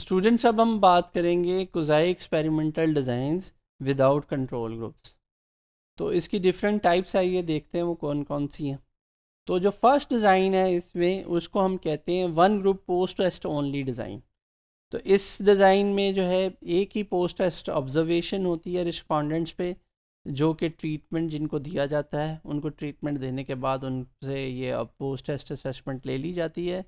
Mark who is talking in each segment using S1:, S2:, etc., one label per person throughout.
S1: students अब हम बात करेंगे quasi experimental designs without control groups तो इसकी डिफरेंट टाइप्स आई है देखते हैं वो कौन कौन सी हैं तो जो फर्स्ट डिज़ाइन है इसमें उसको हम कहते हैं one group post test only design तो इस डिज़ाइन में जो है एक ही पोस्ट टेस्ट ऑब्जर्वेशन होती है रिस्पॉन्डेंट्स पे जो कि ट्रीटमेंट जिनको दिया जाता है उनको ट्रीटमेंट देने के बाद उनसे ये पोस्ट टेस्ट असेसमेंट ले ली जाती है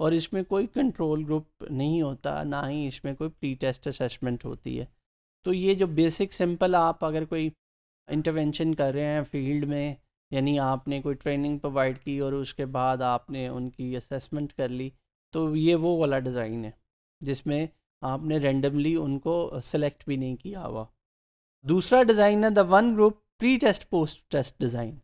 S1: और इसमें कोई कंट्रोल ग्रुप नहीं होता ना ही इसमें कोई प्री टेस्ट असेसमेंट होती है तो ये जो बेसिक सिंपल आप अगर कोई इंटरवेंशन कर रहे हैं फील्ड में यानी आपने कोई ट्रेनिंग प्रोवाइड की और उसके बाद आपने उनकी असेसमेंट कर ली तो ये वो वाला डिज़ाइन है जिसमें आपने रेंडमली उनको सेलेक्ट भी नहीं किया हुआ दूसरा डिज़ाइन है the one group pre test post test design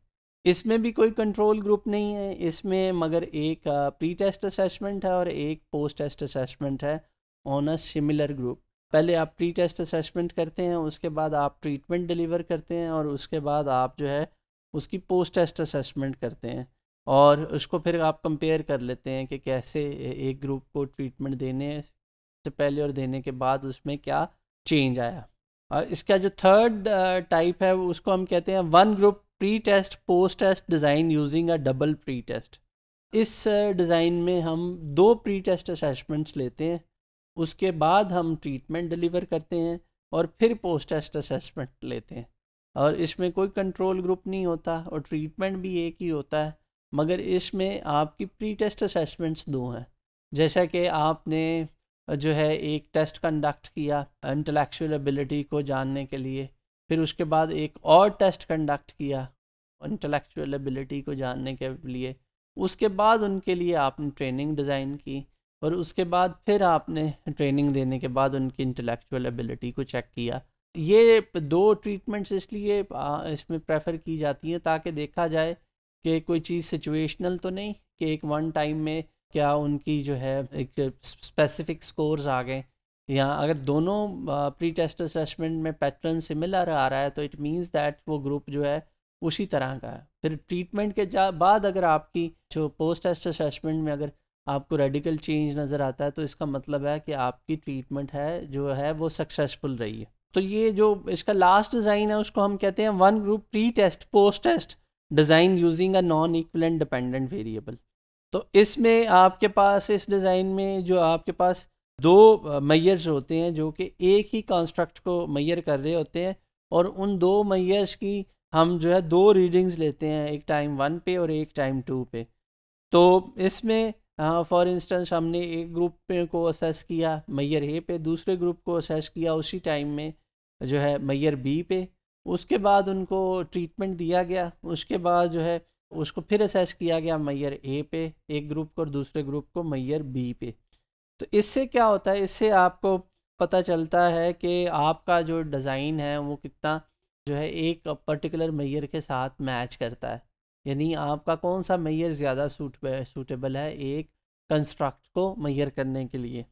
S1: इसमें भी कोई कंट्रोल ग्रुप नहीं है इसमें मगर एक प्री टेस्ट असेसमेंट है और एक पोस्ट टेस्ट असेसमेंट है ऑन अ सिमिलर ग्रुप पहले आप प्री टेस्ट असेसमेंट करते हैं उसके बाद आप ट्रीटमेंट डिलीवर करते हैं और उसके बाद आप जो है उसकी पोस्ट टेस्ट असेसमेंट करते हैं और उसको फिर आप कंपेयर कर लेते हैं कि कैसे एक ग्रुप को ट्रीटमेंट देने से पहले और देने के बाद उसमें क्या चेंज आया और इसका जो थर्ड टाइप है उसको हम कहते हैं one group pre test post test design using a double pre test इस डिज़ाइन uh, में हम दो प्री-टेस्ट असेसमेंट्स लेते हैं उसके बाद हम ट्रीटमेंट डिलीवर करते हैं और फिर पोस्ट टेस्ट असेसमेंट लेते हैं और इसमें कोई कंट्रोल ग्रुप नहीं होता और ट्रीटमेंट भी एक ही होता है मगर इसमें आपकी प्री टेस्ट असेसमेंट्स दो हैं जैसा कि आपने uh, जो है एक टेस्ट कंडक्ट किया इंटेलेक्चुअल एबिलिटी को जानने के लिए फिर उसके बाद एक और टेस्ट कंडक्ट किया इंटेलेक्चुअल एबिलिटी को जानने के लिए उसके बाद उनके लिए आपने ट्रेनिंग डिज़ाइन की और उसके बाद फिर आपने ट्रेनिंग देने के बाद उनकी इंटेलेक्चुअल एबिलिटी को चेक किया ये दो ट्रीटमेंट्स इसलिए इसमें प्रेफर की जाती हैं ताकि देखा जाए कि कोई चीज़ सिचुएशनल तो नहीं कि एक वन टाइम में क्या उनकी जो है एक स्पेसिफिक स्कोर्स आ गए या अगर दोनों प्री टेस्ट असेसमेंट में पैटर्न सिमिलर आ रहा है तो इट मीन्स दैट वो ग्रुप जो है उसी तरह का है फिर ट्रीटमेंट के बाद अगर आपकी जो पोस्ट टेस्ट असेसमेंट में अगर आपको रेडिकल चेंज नज़र आता है तो इसका मतलब है कि आपकी ट्रीटमेंट है जो है वो सक्सेसफुल रही है तो ये जो इसका लास्ट डिज़ाइन है उसको हम कहते हैं one group pre test post test design using a non equivalent dependent variable तो इसमें आपके पास इस डिज़ाइन में जो आपके पास दो मैयर्स होते हैं जो कि एक ही कॉन्स्ट्रक्ट को मैयर कर रहे होते हैं और उन दो मैयर्स की हम जो है दो रीडिंग्स लेते हैं एक टाइम वन पे और एक टाइम टू पे तो इसमें फॉर इंस्टेंस हमने एक ग्रुप को असेस किया मैयर ए पे दूसरे ग्रुप को असेस किया उसी टाइम में जो है मैयर बी पे उसके बाद उनको ट्रीटमेंट दिया गया उसके बाद जो है उसको फिर असेस किया गया मैयर ए पे एक ग्रुप को और दूसरे ग्रुप को मैयर बी पे तो इससे क्या होता है इससे आपको पता चलता है कि आपका जो डिज़ाइन है वो कितना जो है एक पर्टिकुलर मैयर के साथ मैच करता है यानी आपका कौन सा मैयर ज़्यादा सूट सूटेबल है एक कंस्ट्रक्ट को मैयर करने के लिए